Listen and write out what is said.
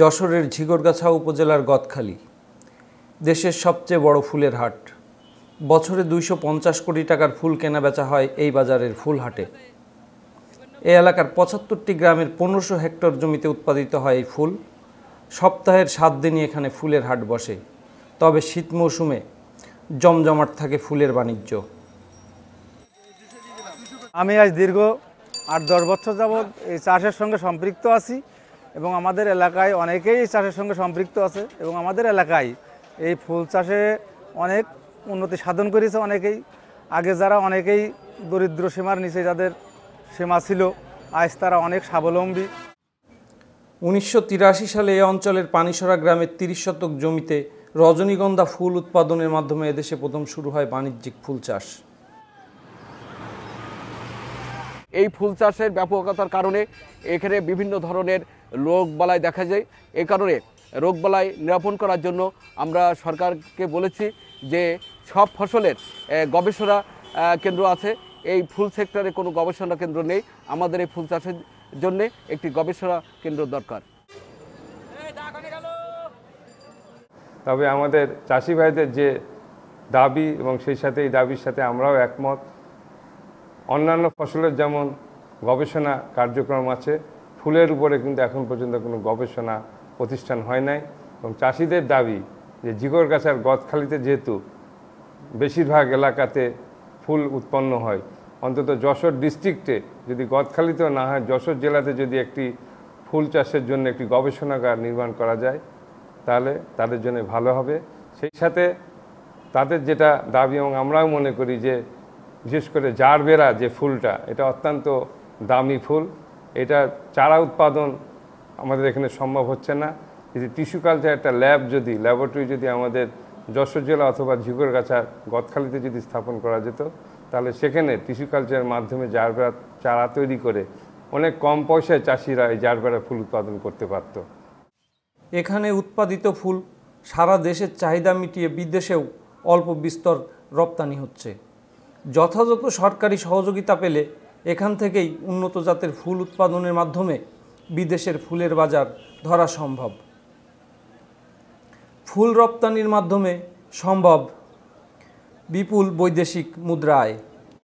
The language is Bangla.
যশোরের ঝিগরগাছা উপজেলার গদখালি দেশের সবচেয়ে বড় ফুলের হাট বছরে দুইশো কোটি টাকার ফুল কেনা বেচা হয় এই বাজারের ফুল হাটে এ এলাকার পঁচাত্তরটি গ্রামের পনেরোশো হেক্টর জমিতে উৎপাদিত হয় এই ফুল সপ্তাহের সাত দিনই এখানে ফুলের হাট বসে তবে শীত মৌসুমে জমজমাট থাকে ফুলের বাণিজ্য আমি আজ দীর্ঘ আট দশ বছর যাবৎ এই চাষের সঙ্গে সম্পৃক্ত আছি এবং আমাদের এলাকায় অনেকেই এই চাষের সঙ্গে সম্পৃক্ত আছে এবং আমাদের এলাকায় এই ফুল চাষে অনেক উন্নতি সাধন করেছে অনেকেই আগে যারা অনেকেই দরিদ্র সীমার নিচে যাদের সীমা ছিল আজ তারা অনেক স্বাবলম্বী উনিশশো সালে এই অঞ্চলের পানিসরা গ্রামের তিরিশ শতক জমিতে রজনীগন্ধা ফুল উৎপাদনের মাধ্যমে এদেশে প্রথম শুরু হয় বাণিজ্যিক ফুল চাষ এই ফুল চাষের ব্যাপকতার কারণে এখানে বিভিন্ন ধরনের রোগবালাই দেখা যায় এ কারণে রোগবালাই নিরাপণ করার জন্য আমরা সরকারকে বলেছি যে সব ফসলের গবেষণা কেন্দ্র আছে এই ফুল সেক্টরে কোনো গবেষণা কেন্দ্র নেই আমাদের এই ফুল চাষের জন্য একটি গবেষণা কেন্দ্র দরকার তবে আমাদের চাষি ভাইদের যে দাবি এবং সেই সাথে এই দাবির সাথে আমরাও একমত অন্যান্য ফসলের যেমন গবেষণা কার্যক্রম আছে ফুলের উপরে কিন্তু এখন পর্যন্ত কোনো গবেষণা প্রতিষ্ঠান হয় নাই এবং চাষিদের দাবি যে জিগরগাছার গদখালিতে যেহেতু বেশিরভাগ এলাকাতে ফুল উৎপন্ন হয় অন্তত যশোর ডিস্ট্রিক্টে যদি গদখালিতেও না হয় যশোর জেলাতে যদি একটি ফুল চাষের জন্য একটি গবেষণাগার নির্মাণ করা যায় তাহলে তাদের জন্য ভালো হবে সেই সাথে তাদের যেটা দাবি এবং আমরাও মনে করি যে বিশেষ করে জারবেরা যে ফুলটা এটা অত্যন্ত দামি ফুল এটা চারা উৎপাদন আমাদের এখানে সম্ভব হচ্ছে না যদি টিস্যু কালচার একটা ল্যাব যদি ল্যাবরেটরি যদি আমাদের যশোর জেলা অথবা গাছার গদখালিতে যদি স্থাপন করা যেত তাহলে সেখানে টিস্যু কালচারের মাধ্যমে জারবেরা চারা তৈরি করে অনেক কম পয়সায় চাষিরা এই জারবেরা ফুল উৎপাদন করতে পারত এখানে উৎপাদিত ফুল সারা দেশের চাহিদা মিটিয়ে বিদেশেও অল্প বিস্তর রপ্তানি হচ্ছে যথাযথ সরকারি সহযোগিতা পেলে এখান থেকেই উন্নত জাতের ফুল উৎপাদনের মাধ্যমে বিদেশের ফুলের বাজার ধরা সম্ভব ফুল রপ্তানির মাধ্যমে সম্ভব বিপুল বৈদেশিক মুদ্রা আয়